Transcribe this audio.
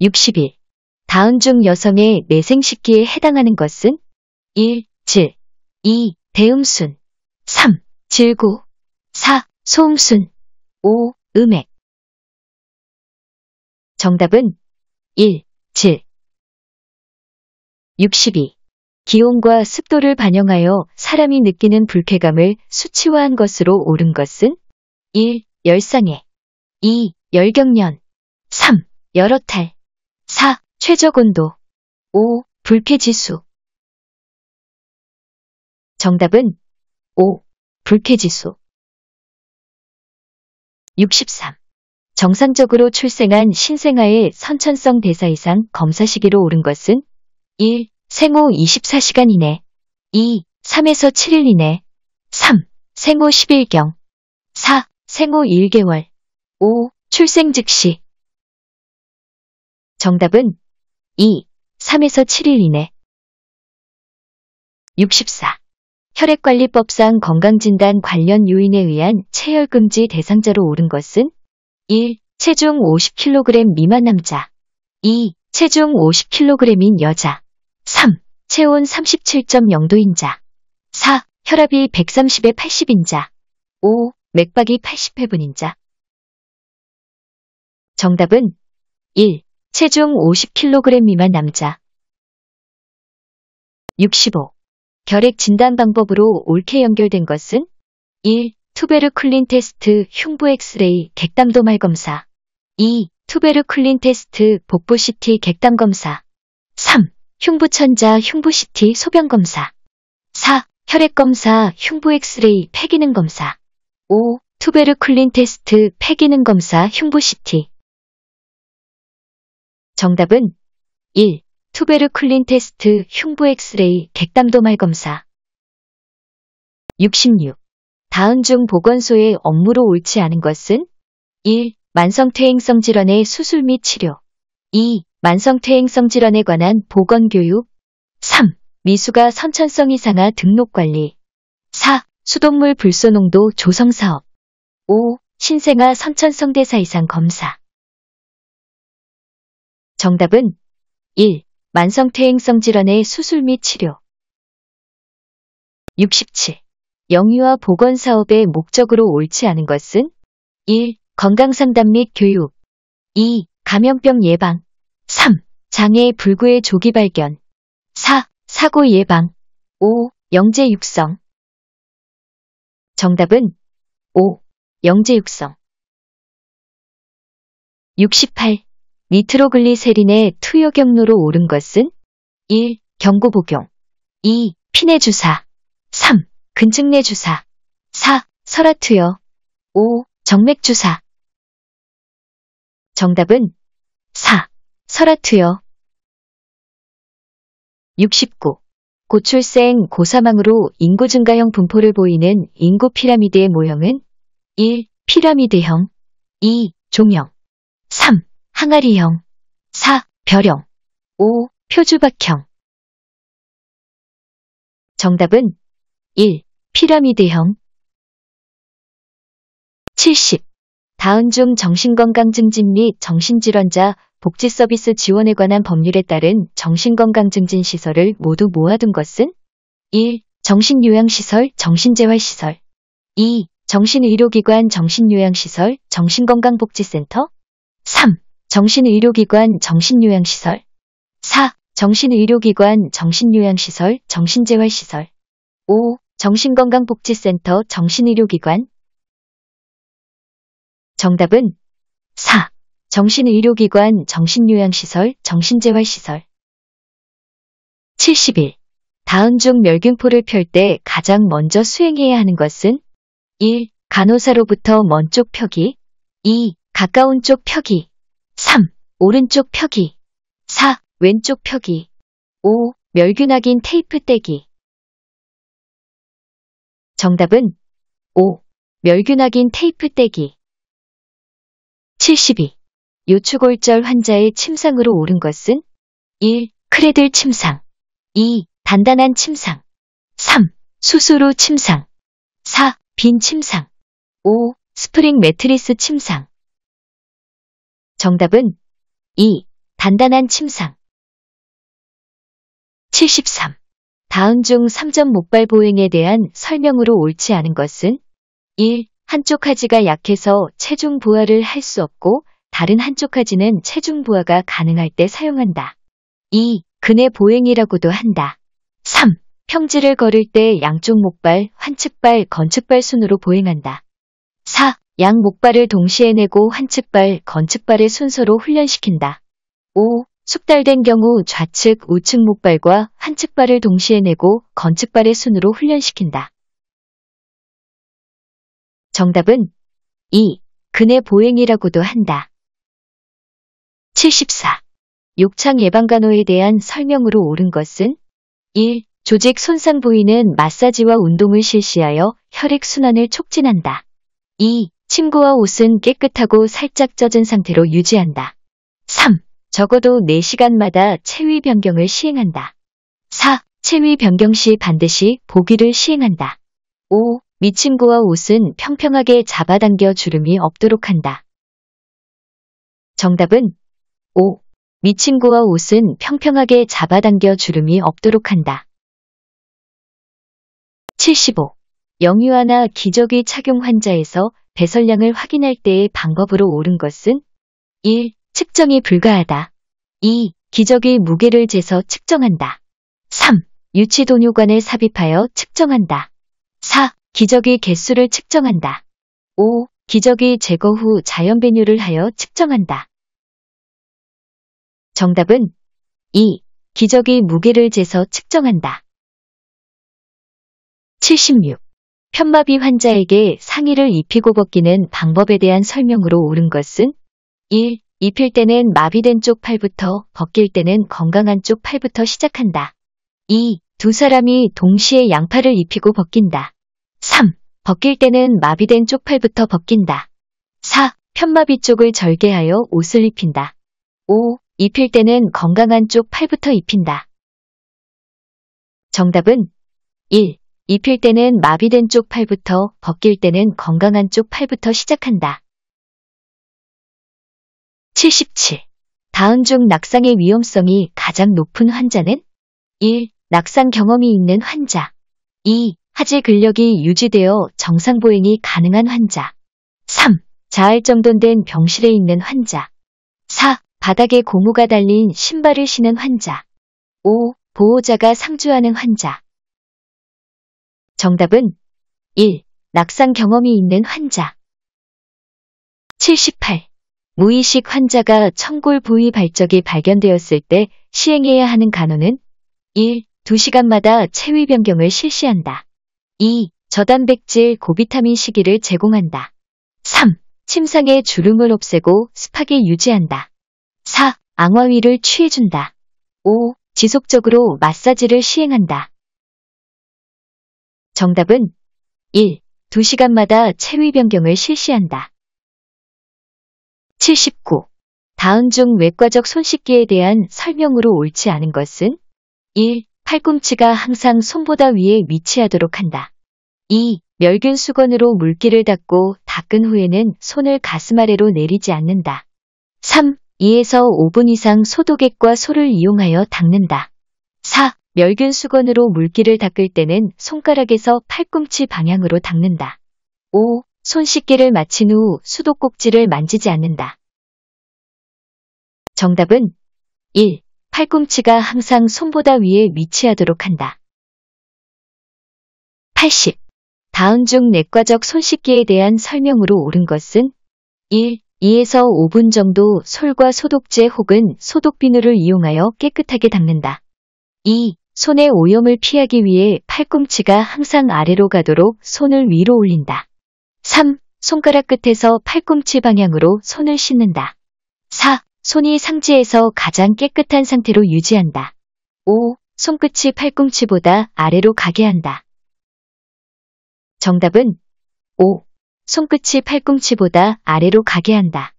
60일. 다음 중 여성의 내생식기에 해당하는 것은 1. 질 2. 대음순 3. 질구 4. 소음순 5. 음액 정답은 1. 질 62. 기온과 습도를 반영하여 사람이 느끼는 불쾌감을 수치화한 것으로 옳은 것은 1. 열상해 2. 열경년 3. 여러 탈 4. 최적 온도 5. 불쾌지수 정답은 5. 불쾌지수 63. 정상적으로 출생한 신생아의 선천성 대사 이상 검사 시기로 오른 것은 1. 생후 24시간 이내 2. 3에서 7일 이내 3. 생후 10일경 4. 생후 1개월 5. 출생 즉시 정답은 2. 3에서 7일 이내 64. 혈액관리법상 건강진단 관련 요인에 의한 체혈금지 대상자로 오른 것은 1. 체중 50kg 미만 남자 2. 체중 50kg인 여자 3. 체온 37.0도인자 4. 혈압이 130에 80인자 5. 맥박이 80회분인자 정답은 1. 체중 50kg 미만 남자 65. 결핵 진단 방법으로 옳게 연결된 것은 1. 투베르클린 테스트 흉부 엑스레이 객담도말 검사 2. 투베르클린 테스트 복부 CT 객담 검사 3. 흉부천자 흉부 CT 소변 검사 4. 혈액 검사 흉부 엑스레이 폐기능 검사 5. 투베르클린 테스트 폐기능 검사 흉부 CT 정답은 1. 투베르쿨린 테스트 흉부 엑스레이 객담도말 검사 66. 다음중 보건소의 업무로 옳지 않은 것은 1. 만성퇴행성 질환의 수술 및 치료 2. 만성퇴행성 질환에 관한 보건교육 3. 미수가 선천성 이상화 등록관리 4. 수돗물 불소농도 조성사업 5. 신생아 선천성 대사 이상 검사 정답은 1. 만성퇴행성 질환의 수술 및 치료 67. 영유아 보건 사업의 목적으로 옳지 않은 것은 1. 건강상담 및 교육 2. 감염병 예방 3. 장애 불구의 조기 발견 4. 사고 예방 5. 영재 육성 정답은 5. 영재 육성 68. 니트로글리세린의 투여 경로로 오른 것은 1. 경고 복용 2. 피내 주사 3. 근증내 주사 4. 설화 투여 5. 정맥 주사 정답은 4. 설화 투여 69. 고출생 고사망으로 인구 증가형 분포를 보이는 인구 피라미드의 모형은 1. 피라미드형 2. 종형 3. 항아리형 4. 별형 5. 표주박형 정답은 1. 피라미드형 70. 다음 중 정신건강 증진 및 정신질환자 복지 서비스 지원에 관한 법률에 따른 정신건강 증진 시설을 모두 모아둔 것은 1. 정신요양시설, 정신재활시설 2. 정신의료기관, 정신요양시설, 정신건강복지센터 정신의료기관 정신요양시설 4. 정신의료기관 정신요양시설 정신재활시설 5. 정신건강복지센터 정신의료기관 정답은 4. 정신의료기관 정신요양시설 정신재활시설 71. 다음 중 멸균포를 펼 때 가장 먼저 수행해야 하는 것은 1. 간호사로부터 먼 쪽 펴기 2. 가까운 쪽 펴기 3. 오른쪽 펴기 4. 왼쪽 펴기 5. 멸균확인 테이프 떼기 정답은 5. 멸균확인 테이프 떼기 72. 요추골절 환자의 침상으로 오른 것은 1. 크레들 침상 2. 단단한 침상 3. 수수로 침상 4. 빈 침상 5. 스프링 매트리스 침상 정답은 2. 단단한 침상 73. 다음 중 3점 목발 보행에 대한 설명으로 옳지 않은 것은 1. 한쪽 하지가 약해서 체중 부하를할 수 없고 다른 한쪽 하지는 체중 부하가 가능할 때 사용한다. 2. 근의 보행이라고도 한다. 3. 평지를 걸을 때 양쪽 목발, 환측발, 건축발 순으로 보행한다. 4. 양 목발을 동시에 내고 한측발, 건측발의 순서로 훈련시킨다. 5. 숙달된 경우 좌측, 우측 목발과 한측발을 동시에 내고 건측발의 순으로 훈련시킨다. 정답은 2. 근의 보행이라고도 한다. 74. 욕창 예방간호에 대한 설명으로 옳은 것은 1. 조직 손상 부위는 마사지와 운동을 실시하여 혈액순환을 촉진한다. 2. 침구와 옷은 깨끗하고 살짝 젖은 상태로 유지한다. 3. 적어도 4시간마다 체위 변경을 시행한다. 4. 체위 변경 시 반드시 보기를 시행한다. 5. 미침구와 옷은 평평하게 잡아당겨 주름이 없도록 한다. 정답은 5. 미침구와 옷은 평평하게 잡아당겨 주름이 없도록 한다. 75. 영유아나 기저귀 착용 환자에서 배설량을 확인할 때의 방법으로 옳은 것은 1. 측정이 불가하다. 2. 기적의 무게를 재서 측정한다. 3. 유치돈요관에 삽입하여 측정한다. 4. 기적의 개수를 측정한다. 5. 기적이 제거 후 자연 배뇨를 하여 측정한다. 정답은 2. 기적이 무게를 재서 측정한다. 76. 편마비 환자에게 상의를 입히고 벗기는 방법에 대한 설명으로 옳은 것은 1. 입힐 때는 마비된 쪽 팔부터 벗길 때는 건강한 쪽 팔부터 시작한다. 2. 두 사람이 동시에 양팔을 입히고 벗긴다. 3. 벗길 때는 마비된 쪽 팔부터 벗긴다. 4. 편마비 쪽을 절개하여 옷을 입힌다. 5. 입힐 때는 건강한 쪽 팔부터 입힌다. 정답은 1. 입힐 때는 마비된 쪽 팔부터, 벗길 때는 건강한 쪽 팔부터 시작한다. 77. 다음중 낙상의 위험성이 가장 높은 환자는 1. 낙상 경험이 있는 환자 2. 하질 근력이 유지되어 정상 보행이 가능한 환자 3. 자할 정돈된 병실에 있는 환자 4. 바닥에 고무가 달린 신발을 신은 환자 5. 보호자가 상주하는 환자 정답은 1. 낙상 경험이 있는 환자 78. 무의식 환자가 청골 부위 발적이 발견되었을 때 시행해야 하는 간호는 1. 2시간마다 체위 변경을 실시한다. 2. 저단백질 고비타민 시기를 제공한다. 3. 침상의 주름을 없애고 습하게 유지한다. 4. 앙화위를 취해준다. 5. 지속적으로 마사지를 시행한다. 정답은 1. 2시간마다 체위 변경을 실시한다. 79. 다음 중 외과적 손씻기에 대한 설명으로 옳지 않은 것은 1. 팔꿈치가 항상 손보다 위에 위치하도록 한다. 2. 멸균 수건으로 물기를 닦고 닦은 후에는 손을 가슴 아래로 내리지 않는다. 3. 2에서 5분 이상 소독액과 소를 이용하여 닦는다. 4. 멸균 수건으로 물기를 닦을 때는 손가락에서 팔꿈치 방향으로 닦는다. 5. 손 씻기를 마친 후 수도꼭지를 만지지 않는다. 정답은 1. 팔꿈치가 항상 손보다 위에 위치하도록 한다. 80. 다음 중 내과적 손 씻기에 대한 설명으로 옳은 것은 1. 2에서 5분 정도 솔과 소독제 혹은 소독비누를 이용하여 깨끗하게 닦는다. 2. 손의 오염을 피하기 위해 팔꿈치가 항상 아래로 가도록 손을 위로 올린다. 3. 손가락 끝에서 팔꿈치 방향으로 손을 씻는다. 4. 손이 상지에서 가장 깨끗한 상태로 유지한다. 5. 손끝이 팔꿈치보다 아래로 가게 한다. 정답은 5. 손끝이 팔꿈치보다 아래로 가게 한다.